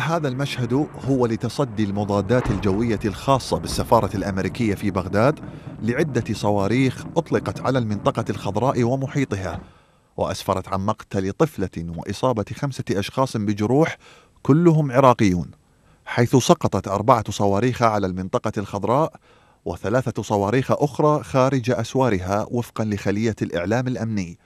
هذا المشهد هو لتصدي المضادات الجوية الخاصة بالسفارة الأمريكية في بغداد لعدة صواريخ أطلقت على المنطقة الخضراء ومحيطها وأسفرت عن مقتل طفلة وإصابة خمسة أشخاص بجروح كلهم عراقيون حيث سقطت أربعة صواريخ على المنطقة الخضراء وثلاثة صواريخ أخرى خارج أسوارها وفقا لخلية الإعلام الأمني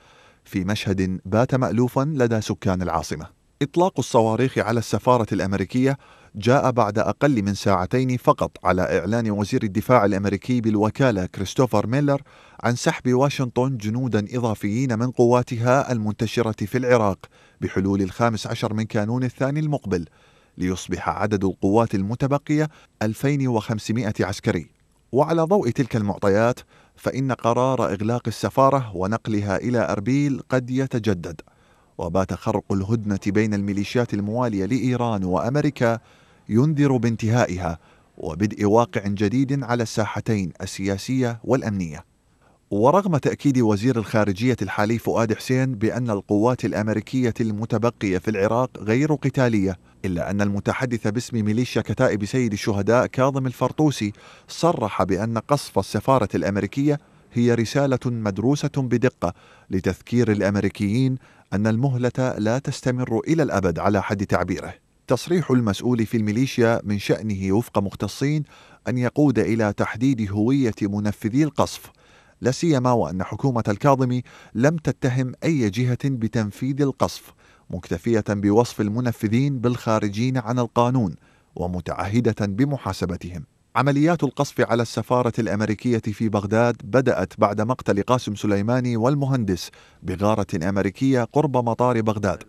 في مشهد بات مألوفا لدى سكان العاصمة إطلاق الصواريخ على السفارة الأمريكية جاء بعد أقل من ساعتين فقط على إعلان وزير الدفاع الأمريكي بالوكالة كريستوفر ميلر عن سحب واشنطن جنودا إضافيين من قواتها المنتشرة في العراق بحلول الخامس عشر من كانون الثاني المقبل ليصبح عدد القوات المتبقية 2500 عسكري وعلى ضوء تلك المعطيات فإن قرار إغلاق السفارة ونقلها إلى أربيل قد يتجدد وبات خرق الهدنة بين الميليشيات الموالية لإيران وأمريكا ينذر بانتهائها وبدء واقع جديد على الساحتين السياسية والأمنية ورغم تأكيد وزير الخارجية الحالي فؤاد حسين بأن القوات الأمريكية المتبقية في العراق غير قتالية إلا أن المتحدث باسم ميليشيا كتائب سيد الشهداء كاظم الفرطوسي صرح بأن قصف السفارة الأمريكية هي رسالة مدروسة بدقة لتذكير الأمريكيين أن المهلة لا تستمر إلى الأبد على حد تعبيره. تصريح المسؤول في الميليشيا من شأنه وفق مختصين أن يقود إلى تحديد هوية منفذي القصف، لا سيما وأن حكومة الكاظمي لم تتهم أي جهة بتنفيذ القصف، مكتفية بوصف المنفذين بالخارجين عن القانون، ومتعهدة بمحاسبتهم. عمليات القصف على السفارة الأمريكية في بغداد بدأت بعد مقتل قاسم سليماني والمهندس بغارة أمريكية قرب مطار بغداد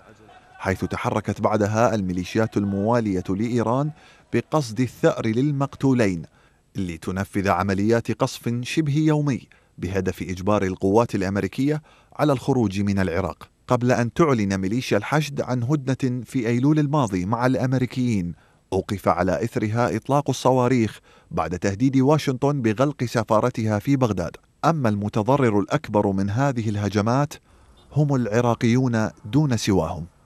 حيث تحركت بعدها الميليشيات الموالية لإيران بقصد الثأر للمقتولين لتنفذ عمليات قصف شبه يومي بهدف إجبار القوات الأمريكية على الخروج من العراق قبل أن تعلن ميليشيا الحشد عن هدنة في أيلول الماضي مع الأمريكيين أوقف على إثرها إطلاق الصواريخ بعد تهديد واشنطن بغلق سفارتها في بغداد أما المتضرر الأكبر من هذه الهجمات هم العراقيون دون سواهم